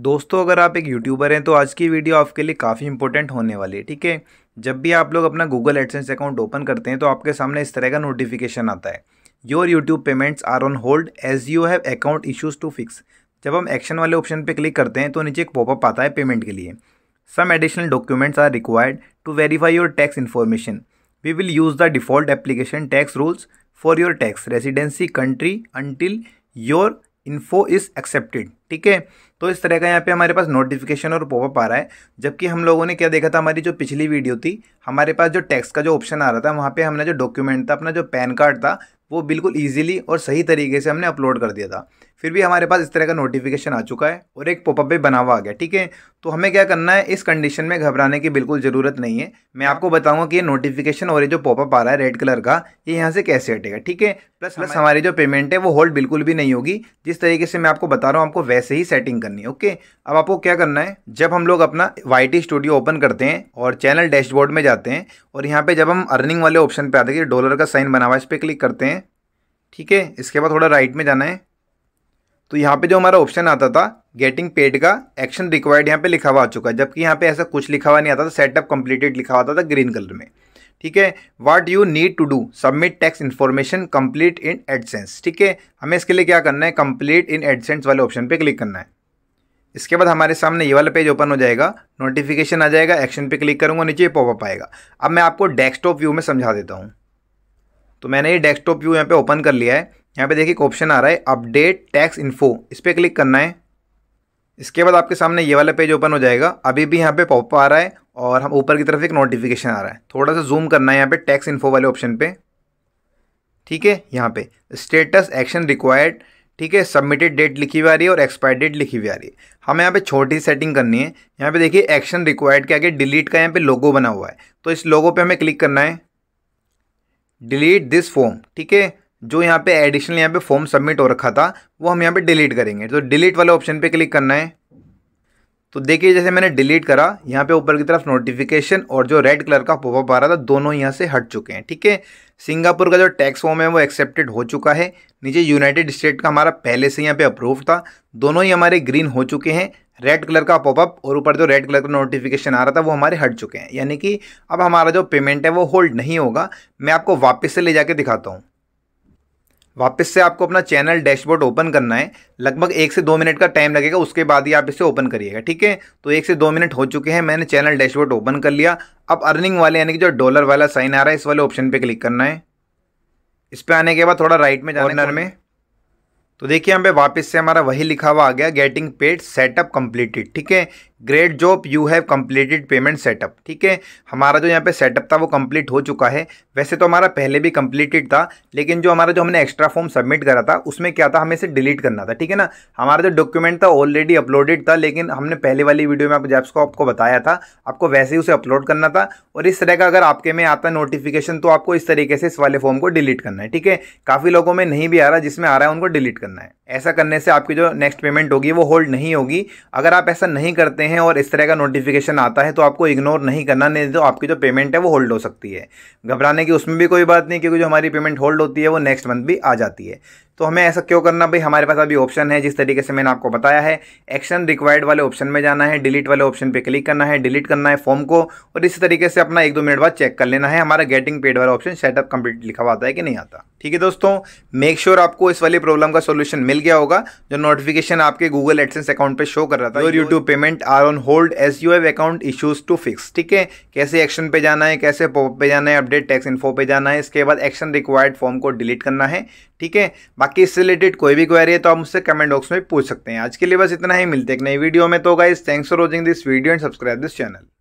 दोस्तों अगर आप एक यूट्यूबर हैं तो आज की वीडियो आपके लिए काफ़ी इंपॉर्टेंट होने वाली है ठीक है जब भी आप लोग अपना गूगल एडसेंस अकाउंट ओपन करते हैं तो आपके सामने इस तरह का नोटिफिकेशन आता है your YouTube payments are on hold as you have account issues to fix जब हम एक्शन वाले ऑप्शन पर क्लिक करते हैं तो नीचे एक पॉपअप आता है पेमेंट के लिए some additional documents are required to verify your tax information we will use the default application tax rules for your tax residency country until your info is accepted ठीक है तो इस तरह का यहाँ पे हमारे पास नोटिफिकेशन और पॉपअप आ रहा है जबकि हम लोगों ने क्या देखा था हमारी जो पिछली वीडियो थी हमारे पास जो टैक्स का जो ऑप्शन आ रहा था वहाँ पे हमने जो डॉक्यूमेंट था अपना जो पैन कार्ड था वो बिल्कुल ईजिली और सही तरीके से हमने अपलोड कर दिया था फिर भी हमारे पास इस तरह का नोटिफिकेशन आ चुका है और एक पोपअप भी बना हुआ आ गया ठीक है तो हमें क्या करना है इस कंडीशन में घबराने की बिल्कुल ज़रूरत नहीं है मैं आपको बताऊंगा कि ये नोटिफिकेशन और ये जो पॉपअप आ रहा है रेड कलर का ये यहाँ से कैसे हटेगा ठीक है प्लस प्लस हमारी जो पेमेंट है वो होल्ड बिल्कुल भी नहीं होगी जिस तरीके से मैं आपको बता रहा हूँ आपको वैसे ही सेटिंग करनी है ओके अब आपको क्या करना है जब हम लोग अपना वाई स्टूडियो ओपन करते हैं और चैनल डैशबोर्ड में जाते हैं और यहाँ पर जब हम अर्निंग वाले ऑप्शन पर आते हैं डॉलर का साइन बना हुआ इस पर क्लिक करते हैं ठीक है इसके बाद थोड़ा राइट में जाना है तो यहाँ पे जो हमारा ऑप्शन आता था गेटिंग पेड का एक्शन रिक्वायर्ड यहाँ पे लिखा हुआ आ चुका है जबकि यहाँ पे ऐसा कुछ लिखा हुआ नहीं आता था सेटअप कंप्लीटेड लिखा हुआ था ग्रीन कलर में ठीक है what you need to do submit tax information complete in AdSense ठीक है हमें इसके लिए क्या करना है कंप्लीट इन एडसेंस वाले ऑप्शन पर क्लिक करना है इसके बाद हमारे सामने ये वाला पेज ओपन हो जाएगा नोटिफिकेशन आ जाएगा एक्शन पे क्लिक करूँगा नीचे पॉपअप आएगा अब मैं आपको डेस्कटॉप व्यू में समझा देता हूँ तो मैंने ये डेस्कटॉप व्यू यहाँ पे ओपन कर लिया है यहाँ पे देखिए एक ऑप्शन आ रहा है अपडेट टैक्स इन्फो इस पर क्लिक करना है इसके बाद आपके सामने ये वाला पेज ओपन हो जाएगा अभी भी यहाँ पे पॉप आ रहा है और हम ऊपर की तरफ एक नोटिफिकेशन आ रहा है थोड़ा सा जूम करना है यहाँ पे टैक्स इन्फो वाले ऑप्शन पे ठीक है यहाँ पे स्टेटस एक्शन रिक्वायर्ड ठीक है सबमिटेड डेट लिखी हुई आ रही है और एक्सपायर डेट लिखी हुई आ रही है हमें यहाँ पे छोटी सेटिंग करनी है यहाँ पे देखिए एक्शन रिक्वायर्ड के आगे डिलीट का यहाँ पे लोगो बना हुआ है तो इस लोगो पे हमें क्लिक करना है डिलीट दिस फॉर्म ठीक है जो यहाँ पे एडिशनल यहाँ पे फॉर्म सबमिट हो रखा था वो हम यहाँ पे डिलीट करेंगे तो डिलीट वाले ऑप्शन पे क्लिक करना है तो देखिए जैसे मैंने डिलीट करा यहाँ पे ऊपर की तरफ नोटिफिकेशन और जो रेड कलर का पॉपअप आ रहा था दोनों यहाँ से हट चुके हैं ठीक है सिंगापुर का जो टैक्स फॉर्म है वो एक्सेप्टेड हो चुका है नीचे यूनाइटेड स्टेट का हमारा पहले से यहाँ पे अप्रूव था दोनों ही हमारे ग्रीन हो चुके हैं रेड कलर का पॉपअप और ऊपर जो रेड कलर का नोटिफिकेशन आ रहा था वो हमारे हट चुके हैं यानी कि अब हमारा जो पेमेंट है वो होल्ड नहीं होगा मैं आपको वापस से ले जाके दिखाता हूँ वापस से आपको अपना चैनल डैशबोर्ड ओपन करना है लगभग एक से दो मिनट का टाइम लगेगा उसके बाद ही आप इसे ओपन करिएगा ठीक है तो एक से दो मिनट हो चुके हैं मैंने चैनल डैशबोर्ड ओपन कर लिया अब अर्निंग वाले यानी कि जो डॉलर वाला साइन आ रहा है इस वाले ऑप्शन पर क्लिक करना है इस पर आने के बाद थोड़ा राइट में जाना में तो देखिए यहाँ पे वापस से हमारा वही लिखा हुआ आ गया गेटिंग पेड सेटअप कंप्लीटेड ठीक है great job you have completed payment setup ठीक है हमारा जो यहाँ पे सेटअप था वो कम्प्लीट हो चुका है वैसे तो हमारा पहले भी कम्प्लीटेड था लेकिन जो हमारा जो हमने एक्स्ट्रा फॉर्म सबमिट करा था उसमें क्या था हमें इसे डिलीट करना था ठीक है ना हमारा जो डॉक्यूमेंट था ऑलरेडी अपलोडेड था लेकिन हमने पहले वाली वीडियो में जैप्स को आपको बताया था आपको वैसे ही उसे अपलोड करना था और इस तरह का अगर आपके में आता है नोटिफिकेशन तो आपको इस तरीके से इस वाले फॉर्म को डिलीट करना है ठीक है काफ़ी लोगों में नहीं भी आ रहा जिसमें आ रहा है उनको डिलीट करना है ऐसा करने से आपकी जो नेक्स्ट पेमेंट होगी वो होल्ड नहीं होगी अगर आप ऐसा नहीं करते हैं और इस तरह का नोटिफिकेशन आता है तो आपको इग्नोर नहीं करना नहीं तो आपकी जो पेमेंट है वो होल्ड हो सकती है घबराने की उसमें भी कोई बात नहीं क्योंकि जो हमारी पेमेंट होल्ड होती है वो नेक्स्ट मंथ भी आ जाती है तो हमें ऐसा क्यों करना भाई हमारे पास अभी ऑप्शन है जिस तरीके से मैंने आपको बताया है एक्शन रिक्वायर्ड वाले ऑप्शन में जाना है डिलीट वाले ऑप्शन पे क्लिक करना है डिलीट करना है फॉर्म को और इसी तरीके से अपना एक दो मिनट बाद चेक कर लेना है हमारा गेटिंग पेड वाला ऑप्शन सेटअप कंप्लीट लिखा हुआ आता है कि नहीं आता ठीक है दोस्तों मेक श्योर sure आपको इस वाली प्रॉब्लम का सोल्यूशन मिल गया होगा जो नोटिफिकेशन आपके गूगल एडसेंस अकाउंट पर शो कर रहा था YouTube payment are on hold as you have account issues to fix ठीक है कैसे एक्शन पे जाना है कैसे पॉप पे जाना है अपडेट टैक्स इन्फो पे जाना है इसके बाद एक्शन रिक्वायर्ड फॉर्म को डिलीट करना है ठीक है बाकी इससे रिलेटेड कोई भी क्वेरी है तो आप मुझसे कमेंट बॉक्स में पूछ सकते हैं आज के लिए बस इतना ही मिलते हैं एक नई वीडियो में तो guys thanks for watching this video and subscribe this channel